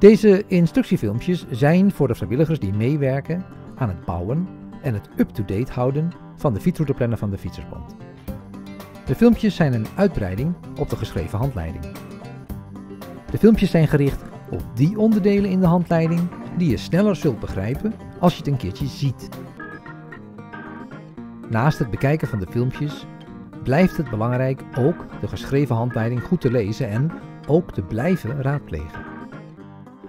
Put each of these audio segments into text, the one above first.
Deze instructiefilmpjes zijn voor de vrijwilligers die meewerken aan het bouwen en het up-to-date houden van de fietsrouteplanner van de Fietsersbond. De filmpjes zijn een uitbreiding op de geschreven handleiding. De filmpjes zijn gericht op die onderdelen in de handleiding die je sneller zult begrijpen als je het een keertje ziet. Naast het bekijken van de filmpjes blijft het belangrijk ook de geschreven handleiding goed te lezen en ook te blijven raadplegen.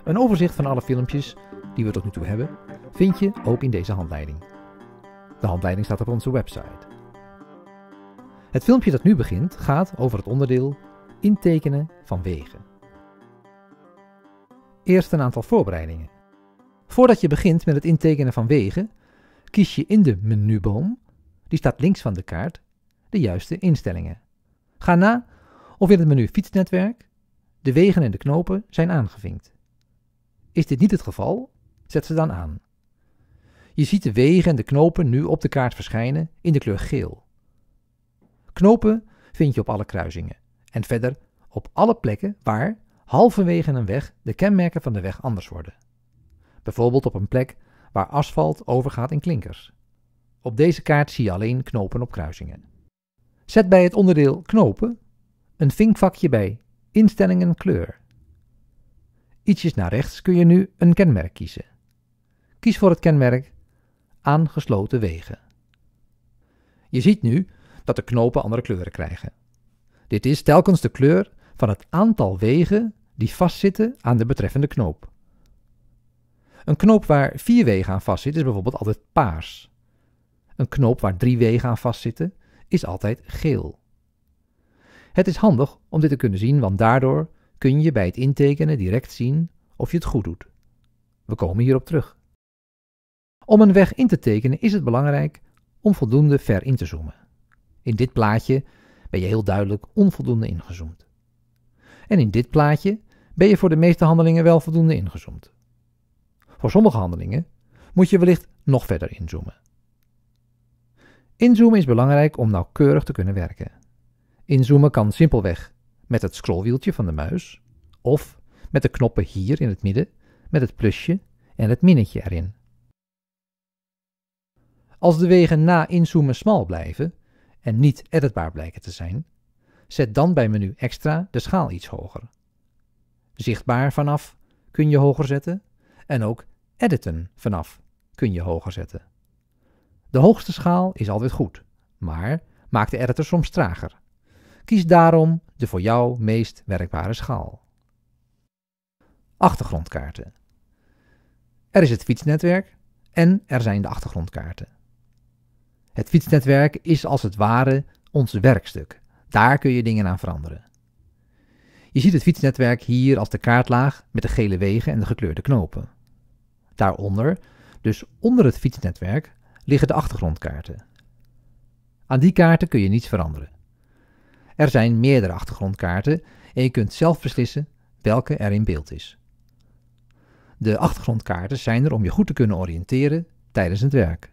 Een overzicht van alle filmpjes die we tot nu toe hebben vind je ook in deze handleiding. De handleiding staat op onze website. Het filmpje dat nu begint gaat over het onderdeel intekenen van wegen. Eerst een aantal voorbereidingen. Voordat je begint met het intekenen van wegen, kies je in de menuboom, die staat links van de kaart, de juiste instellingen. Ga na of in het menu fietsnetwerk de wegen en de knopen zijn aangevinkt. Is dit niet het geval? Zet ze dan aan. Je ziet de wegen en de knopen nu op de kaart verschijnen in de kleur geel. Knopen vind je op alle kruisingen en verder op alle plekken waar, halverwege een weg, de kenmerken van de weg anders worden. Bijvoorbeeld op een plek waar asfalt overgaat in klinkers. Op deze kaart zie je alleen knopen op kruisingen. Zet bij het onderdeel knopen een vinkvakje bij instellingen kleur ietsjes naar rechts kun je nu een kenmerk kiezen. Kies voor het kenmerk aangesloten wegen. Je ziet nu dat de knopen andere kleuren krijgen. Dit is telkens de kleur van het aantal wegen die vastzitten aan de betreffende knoop. Een knoop waar vier wegen aan vastzitten is bijvoorbeeld altijd paars. Een knoop waar drie wegen aan vastzitten is altijd geel. Het is handig om dit te kunnen zien, want daardoor kun je bij het intekenen direct zien of je het goed doet. We komen hierop terug. Om een weg in te tekenen is het belangrijk om voldoende ver in te zoomen. In dit plaatje ben je heel duidelijk onvoldoende ingezoomd. En in dit plaatje ben je voor de meeste handelingen wel voldoende ingezoomd. Voor sommige handelingen moet je wellicht nog verder inzoomen. Inzoomen is belangrijk om nauwkeurig te kunnen werken. Inzoomen kan simpelweg met het scrollwieltje van de muis of met de knoppen hier in het midden met het plusje en het minnetje erin. Als de wegen na inzoomen smal blijven en niet editbaar blijken te zijn, zet dan bij menu extra de schaal iets hoger. Zichtbaar vanaf kun je hoger zetten en ook editen vanaf kun je hoger zetten. De hoogste schaal is altijd goed, maar maakt de editor soms trager. Kies daarom de voor jou meest werkbare schaal. Achtergrondkaarten. Er is het fietsnetwerk en er zijn de achtergrondkaarten. Het fietsnetwerk is als het ware ons werkstuk. Daar kun je dingen aan veranderen. Je ziet het fietsnetwerk hier als de kaartlaag met de gele wegen en de gekleurde knopen. Daaronder, dus onder het fietsnetwerk, liggen de achtergrondkaarten. Aan die kaarten kun je niets veranderen. Er zijn meerdere achtergrondkaarten en je kunt zelf beslissen welke er in beeld is. De achtergrondkaarten zijn er om je goed te kunnen oriënteren tijdens het werk.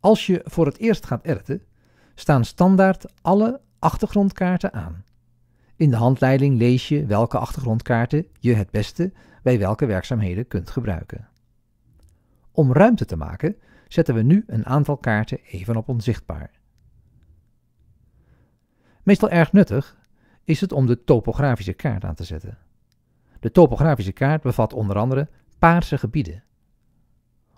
Als je voor het eerst gaat editen, staan standaard alle achtergrondkaarten aan. In de handleiding lees je welke achtergrondkaarten je het beste bij welke werkzaamheden kunt gebruiken. Om ruimte te maken, zetten we nu een aantal kaarten even op onzichtbaar. Meestal erg nuttig is het om de topografische kaart aan te zetten. De topografische kaart bevat onder andere paarse gebieden.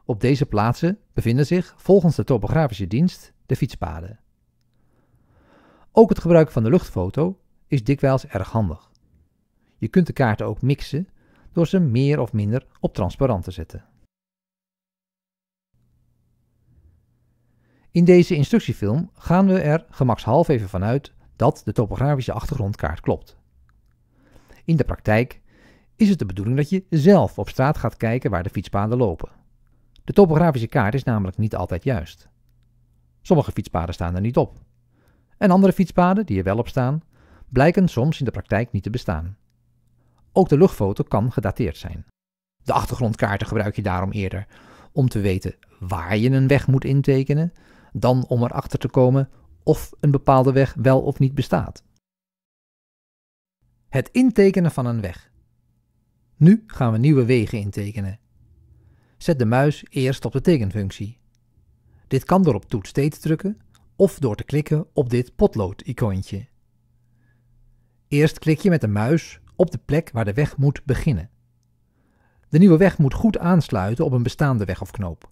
Op deze plaatsen bevinden zich volgens de topografische dienst de fietspaden. Ook het gebruik van de luchtfoto is dikwijls erg handig. Je kunt de kaarten ook mixen door ze meer of minder op transparant te zetten. In deze instructiefilm gaan we er gemakshalve even vanuit dat de topografische achtergrondkaart klopt. In de praktijk is het de bedoeling dat je zelf op straat gaat kijken waar de fietspaden lopen. De topografische kaart is namelijk niet altijd juist. Sommige fietspaden staan er niet op. En andere fietspaden, die er wel op staan, blijken soms in de praktijk niet te bestaan. Ook de luchtfoto kan gedateerd zijn. De achtergrondkaarten gebruik je daarom eerder om te weten waar je een weg moet intekenen, dan om erachter te komen of een bepaalde weg wel of niet bestaat. Het intekenen van een weg. Nu gaan we nieuwe wegen intekenen. Zet de muis eerst op de tekenfunctie. Dit kan door op toets te drukken of door te klikken op dit potlood-icoontje. Eerst klik je met de muis op de plek waar de weg moet beginnen. De nieuwe weg moet goed aansluiten op een bestaande weg of knoop.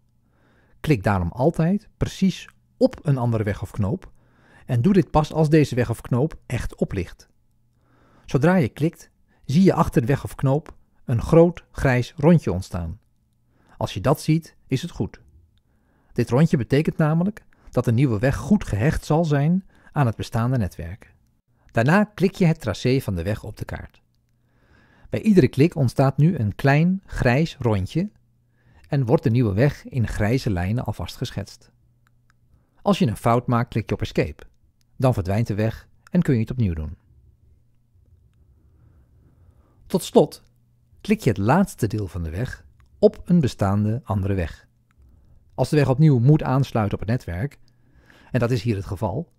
Klik daarom altijd precies op een andere weg of knoop en doe dit pas als deze weg of knoop echt oplicht. Zodra je klikt, zie je achter de weg of knoop een groot grijs rondje ontstaan. Als je dat ziet, is het goed. Dit rondje betekent namelijk dat de nieuwe weg goed gehecht zal zijn aan het bestaande netwerk. Daarna klik je het tracé van de weg op de kaart. Bij iedere klik ontstaat nu een klein grijs rondje en wordt de nieuwe weg in grijze lijnen alvast geschetst. Als je een fout maakt, klik je op Escape. Dan verdwijnt de weg en kun je het opnieuw doen. Tot slot klik je het laatste deel van de weg op een bestaande andere weg. Als de weg opnieuw moet aansluiten op het netwerk, en dat is hier het geval,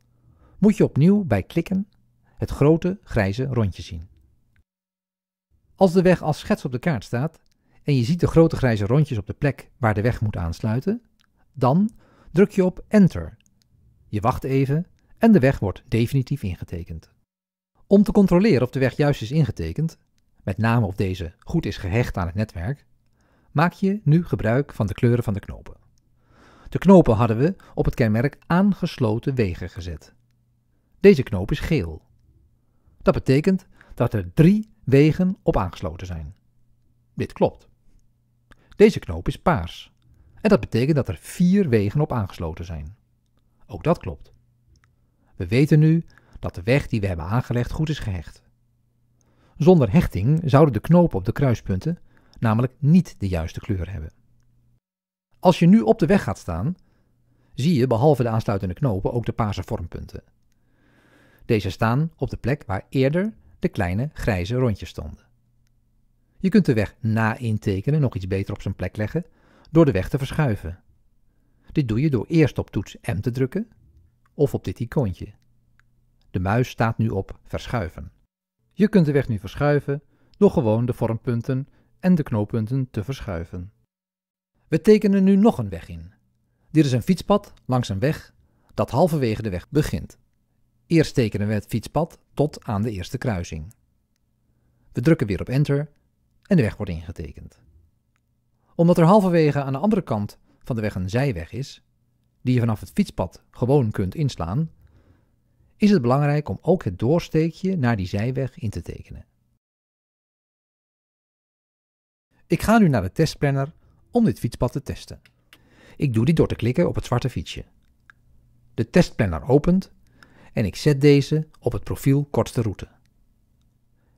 moet je opnieuw bij klikken het grote grijze rondje zien. Als de weg als schets op de kaart staat en je ziet de grote grijze rondjes op de plek waar de weg moet aansluiten, dan druk je op Enter. Je wacht even en de weg wordt definitief ingetekend. Om te controleren of de weg juist is ingetekend, met name of deze goed is gehecht aan het netwerk, maak je nu gebruik van de kleuren van de knopen. De knopen hadden we op het kenmerk aangesloten wegen gezet. Deze knoop is geel. Dat betekent dat er drie wegen op aangesloten zijn. Dit klopt. Deze knoop is paars. En dat betekent dat er vier wegen op aangesloten zijn. Ook dat klopt. We weten nu dat de weg die we hebben aangelegd goed is gehecht. Zonder hechting zouden de knopen op de kruispunten namelijk niet de juiste kleur hebben. Als je nu op de weg gaat staan, zie je behalve de aansluitende knopen ook de paarse vormpunten. Deze staan op de plek waar eerder de kleine grijze rondjes stonden. Je kunt de weg na intekenen nog iets beter op zijn plek leggen door de weg te verschuiven. Dit doe je door eerst op toets M te drukken of op dit icoontje. De muis staat nu op verschuiven. Je kunt de weg nu verschuiven door gewoon de vormpunten en de knooppunten te verschuiven. We tekenen nu nog een weg in. Dit is een fietspad langs een weg dat halverwege de weg begint. Eerst tekenen we het fietspad tot aan de eerste kruising. We drukken weer op enter en de weg wordt ingetekend. Omdat er halverwege aan de andere kant van de weg een zijweg is, die je vanaf het fietspad gewoon kunt inslaan, is het belangrijk om ook het doorsteekje naar die zijweg in te tekenen. Ik ga nu naar de testplanner om dit fietspad te testen. Ik doe dit door te klikken op het zwarte fietsje. De testplanner opent en ik zet deze op het profiel kortste route.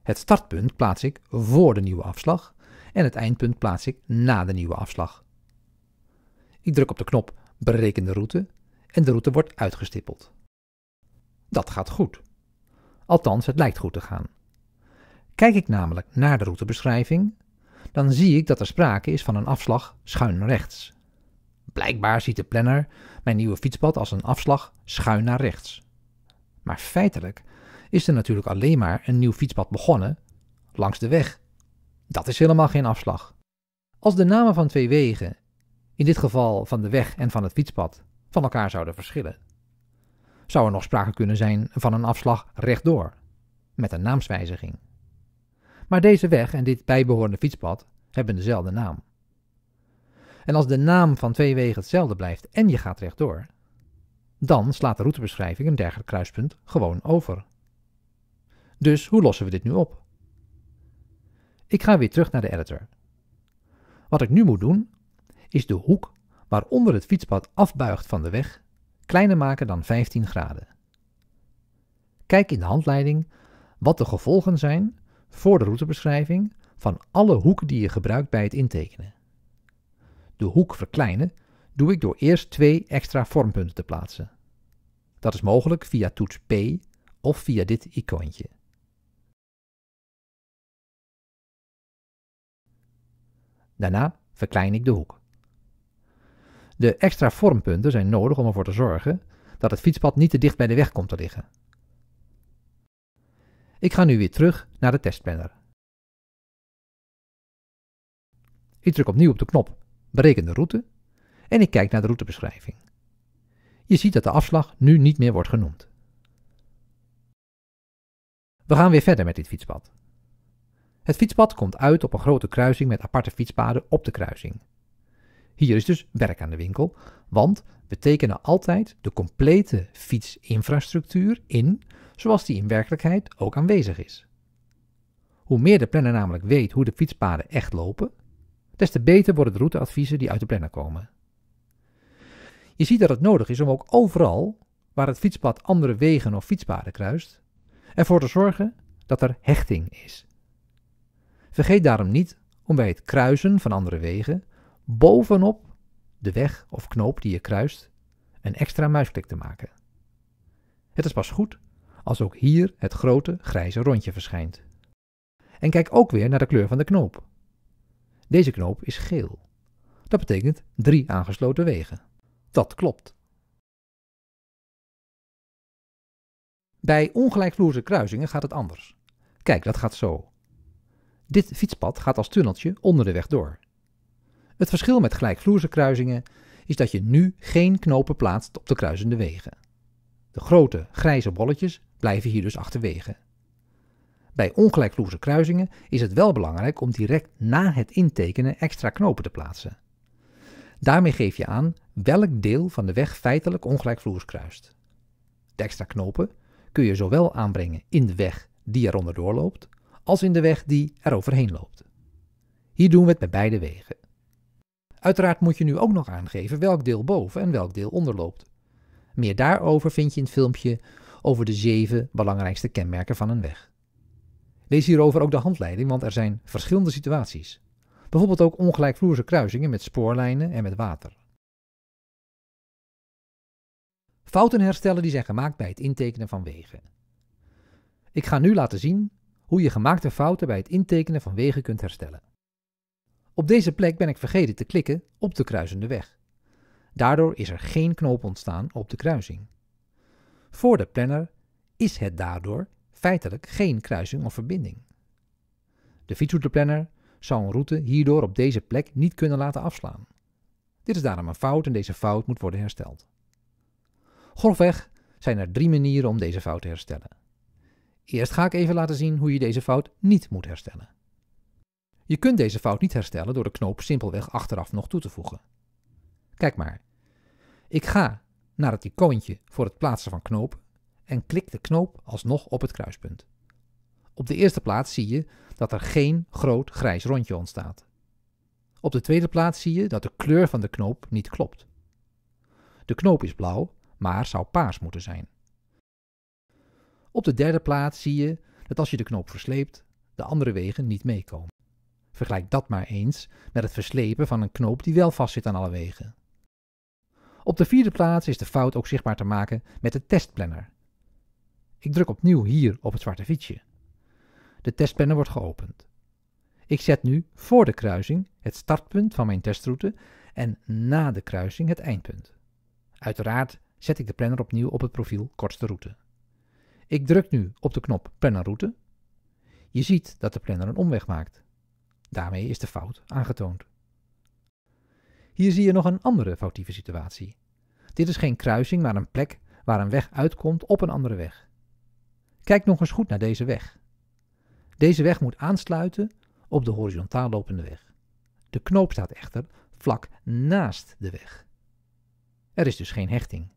Het startpunt plaats ik voor de nieuwe afslag en het eindpunt plaats ik na de nieuwe afslag. Ik druk op de knop bereken de route en de route wordt uitgestippeld. Dat gaat goed. Althans, het lijkt goed te gaan. Kijk ik namelijk naar de routebeschrijving, dan zie ik dat er sprake is van een afslag schuin rechts. Blijkbaar ziet de planner mijn nieuwe fietspad als een afslag schuin naar rechts. Maar feitelijk is er natuurlijk alleen maar een nieuw fietspad begonnen langs de weg. Dat is helemaal geen afslag. Als de namen van twee wegen in dit geval van de weg en van het fietspad, van elkaar zouden verschillen. Zou er nog sprake kunnen zijn van een afslag rechtdoor, met een naamswijziging. Maar deze weg en dit bijbehorende fietspad hebben dezelfde naam. En als de naam van twee wegen hetzelfde blijft en je gaat rechtdoor, dan slaat de routebeschrijving een dergelijk kruispunt gewoon over. Dus hoe lossen we dit nu op? Ik ga weer terug naar de editor. Wat ik nu moet doen, is de hoek waaronder het fietspad afbuigt van de weg kleiner maken dan 15 graden. Kijk in de handleiding wat de gevolgen zijn voor de routebeschrijving van alle hoeken die je gebruikt bij het intekenen. De hoek verkleinen doe ik door eerst twee extra vormpunten te plaatsen. Dat is mogelijk via toets P of via dit icoontje. Daarna verklein ik de hoek. De extra vormpunten zijn nodig om ervoor te zorgen dat het fietspad niet te dicht bij de weg komt te liggen. Ik ga nu weer terug naar de testplanner. Ik druk opnieuw op de knop Bereken de route en ik kijk naar de routebeschrijving. Je ziet dat de afslag nu niet meer wordt genoemd. We gaan weer verder met dit fietspad. Het fietspad komt uit op een grote kruising met aparte fietspaden op de kruising. Hier is dus werk aan de winkel, want we tekenen altijd de complete fietsinfrastructuur in zoals die in werkelijkheid ook aanwezig is. Hoe meer de planner namelijk weet hoe de fietspaden echt lopen, des te beter worden de routeadviezen die uit de planner komen. Je ziet dat het nodig is om ook overal waar het fietspad andere wegen of fietspaden kruist, ervoor te zorgen dat er hechting is. Vergeet daarom niet om bij het kruisen van andere wegen bovenop de weg of knoop die je kruist een extra muisklik te maken. Het is pas goed als ook hier het grote grijze rondje verschijnt. En kijk ook weer naar de kleur van de knoop. Deze knoop is geel. Dat betekent drie aangesloten wegen. Dat klopt. Bij ongelijkvloerse kruisingen gaat het anders. Kijk, dat gaat zo. Dit fietspad gaat als tunneltje onder de weg door. Het verschil met gelijkvloerse kruisingen is dat je nu geen knopen plaatst op de kruisende wegen. De grote grijze bolletjes blijven hier dus achterwege. Bij ongelijkvloerse kruisingen is het wel belangrijk om direct na het intekenen extra knopen te plaatsen. Daarmee geef je aan welk deel van de weg feitelijk ongelijkvloers kruist. De extra knopen kun je zowel aanbrengen in de weg die eronder doorloopt, als in de weg die eroverheen loopt. Hier doen we het met beide wegen. Uiteraard moet je nu ook nog aangeven welk deel boven en welk deel onder loopt. Meer daarover vind je in het filmpje over de zeven belangrijkste kenmerken van een weg. Lees hierover ook de handleiding, want er zijn verschillende situaties. Bijvoorbeeld ook ongelijkvloerse kruisingen met spoorlijnen en met water. Fouten herstellen die zijn gemaakt bij het intekenen van wegen. Ik ga nu laten zien hoe je gemaakte fouten bij het intekenen van wegen kunt herstellen. Op deze plek ben ik vergeten te klikken op de kruisende weg. Daardoor is er geen knoop ontstaan op de kruising. Voor de planner is het daardoor feitelijk geen kruising of verbinding. De fietsrouteplanner zou een route hierdoor op deze plek niet kunnen laten afslaan. Dit is daarom een fout en deze fout moet worden hersteld. Grofweg zijn er drie manieren om deze fout te herstellen. Eerst ga ik even laten zien hoe je deze fout niet moet herstellen. Je kunt deze fout niet herstellen door de knoop simpelweg achteraf nog toe te voegen. Kijk maar. Ik ga naar het icoontje voor het plaatsen van knopen en klik de knoop alsnog op het kruispunt. Op de eerste plaats zie je dat er geen groot grijs rondje ontstaat. Op de tweede plaats zie je dat de kleur van de knoop niet klopt. De knoop is blauw, maar zou paars moeten zijn. Op de derde plaats zie je dat als je de knoop versleept, de andere wegen niet meekomen. Vergelijk dat maar eens met het verslepen van een knoop die wel vastzit aan alle wegen. Op de vierde plaats is de fout ook zichtbaar te maken met de testplanner. Ik druk opnieuw hier op het zwarte fietsje. De testplanner wordt geopend. Ik zet nu voor de kruising het startpunt van mijn testroute en na de kruising het eindpunt. Uiteraard zet ik de planner opnieuw op het profiel kortste route. Ik druk nu op de knop Planner route. Je ziet dat de planner een omweg maakt. Daarmee is de fout aangetoond. Hier zie je nog een andere foutieve situatie. Dit is geen kruising, maar een plek waar een weg uitkomt op een andere weg. Kijk nog eens goed naar deze weg. Deze weg moet aansluiten op de horizontaal lopende weg. De knoop staat echter vlak naast de weg. Er is dus geen hechting.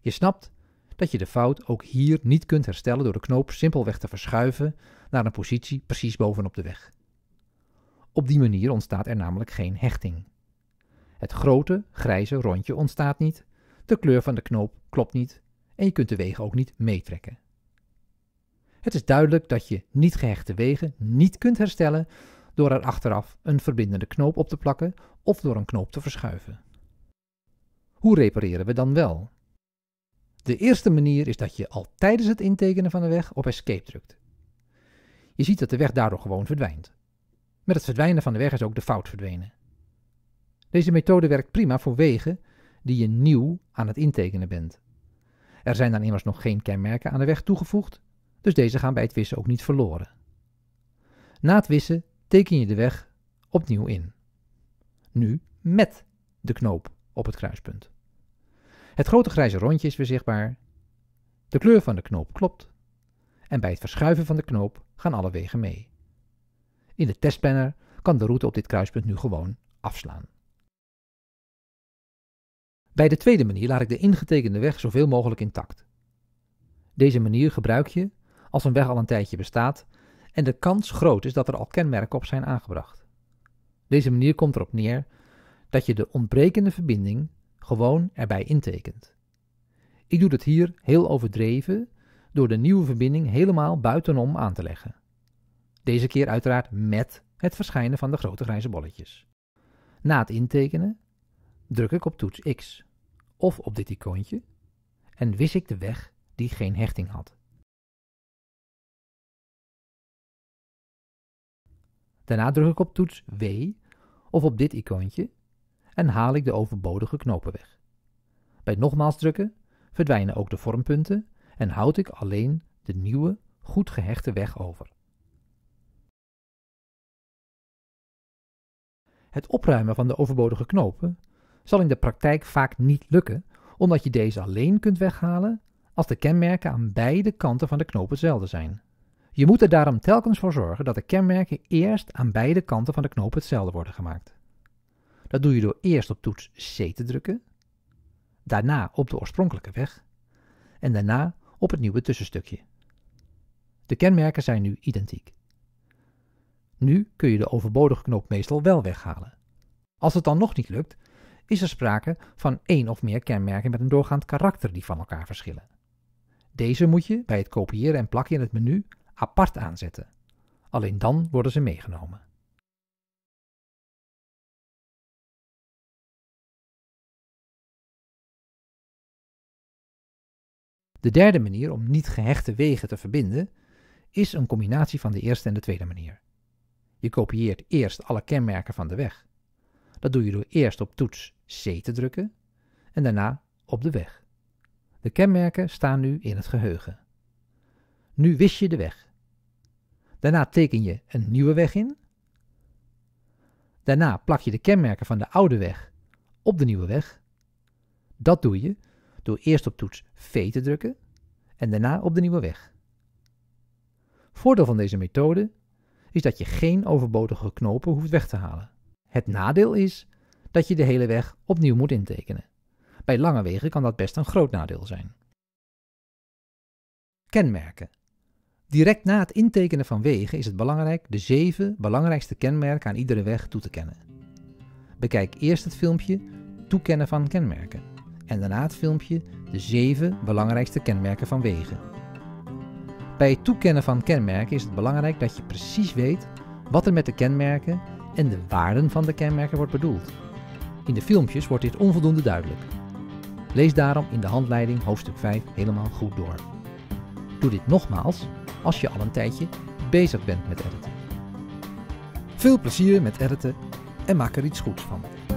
Je snapt dat je de fout ook hier niet kunt herstellen door de knoop simpelweg te verschuiven naar een positie precies bovenop de weg. Op die manier ontstaat er namelijk geen hechting. Het grote, grijze rondje ontstaat niet, de kleur van de knoop klopt niet en je kunt de wegen ook niet meetrekken. Het is duidelijk dat je niet gehechte wegen niet kunt herstellen door er achteraf een verbindende knoop op te plakken of door een knoop te verschuiven. Hoe repareren we dan wel? De eerste manier is dat je al tijdens het intekenen van de weg op escape drukt. Je ziet dat de weg daardoor gewoon verdwijnt. Met het verdwijnen van de weg is ook de fout verdwenen. Deze methode werkt prima voor wegen die je nieuw aan het intekenen bent. Er zijn dan immers nog geen kenmerken aan de weg toegevoegd, dus deze gaan bij het wissen ook niet verloren. Na het wissen teken je de weg opnieuw in. Nu met de knoop op het kruispunt. Het grote grijze rondje is weer zichtbaar. De kleur van de knoop klopt. En bij het verschuiven van de knoop gaan alle wegen mee. In de testplanner kan de route op dit kruispunt nu gewoon afslaan. Bij de tweede manier laat ik de ingetekende weg zoveel mogelijk intact. Deze manier gebruik je als een weg al een tijdje bestaat en de kans groot is dat er al kenmerken op zijn aangebracht. Deze manier komt erop neer dat je de ontbrekende verbinding gewoon erbij intekent. Ik doe dat hier heel overdreven door de nieuwe verbinding helemaal buitenom aan te leggen. Deze keer uiteraard met het verschijnen van de grote grijze bolletjes. Na het intekenen druk ik op toets X of op dit icoontje en wis ik de weg die geen hechting had. Daarna druk ik op toets W of op dit icoontje en haal ik de overbodige knopen weg. Bij nogmaals drukken verdwijnen ook de vormpunten en houd ik alleen de nieuwe, goed gehechte weg over. Het opruimen van de overbodige knopen zal in de praktijk vaak niet lukken, omdat je deze alleen kunt weghalen als de kenmerken aan beide kanten van de knoop hetzelfde zijn. Je moet er daarom telkens voor zorgen dat de kenmerken eerst aan beide kanten van de knoop hetzelfde worden gemaakt. Dat doe je door eerst op toets C te drukken, daarna op de oorspronkelijke weg en daarna op het nieuwe tussenstukje. De kenmerken zijn nu identiek. Nu kun je de overbodige knoop meestal wel weghalen. Als het dan nog niet lukt, is er sprake van één of meer kenmerken met een doorgaand karakter die van elkaar verschillen. Deze moet je bij het kopiëren en plakken in het menu apart aanzetten. Alleen dan worden ze meegenomen. De derde manier om niet gehechte wegen te verbinden is een combinatie van de eerste en de tweede manier. Je kopieert eerst alle kenmerken van de weg. Dat doe je door eerst op toets C te drukken en daarna op de weg. De kenmerken staan nu in het geheugen. Nu wist je de weg. Daarna teken je een nieuwe weg in. Daarna plak je de kenmerken van de oude weg op de nieuwe weg. Dat doe je door eerst op toets V te drukken en daarna op de nieuwe weg. Voordeel van deze methode is dat je geen overbodige knopen hoeft weg te halen. Het nadeel is dat je de hele weg opnieuw moet intekenen. Bij lange wegen kan dat best een groot nadeel zijn. Kenmerken. Direct na het intekenen van wegen is het belangrijk de zeven belangrijkste kenmerken aan iedere weg toe te kennen. Bekijk eerst het filmpje Toekennen van kenmerken en daarna het filmpje De zeven belangrijkste kenmerken van wegen. Bij het toekennen van kenmerken is het belangrijk dat je precies weet wat er met de kenmerken en de waarden van de kenmerken wordt bedoeld. In de filmpjes wordt dit onvoldoende duidelijk. Lees daarom in de handleiding hoofdstuk 5 helemaal goed door. Doe dit nogmaals als je al een tijdje bezig bent met editen. Veel plezier met editen en maak er iets goeds van.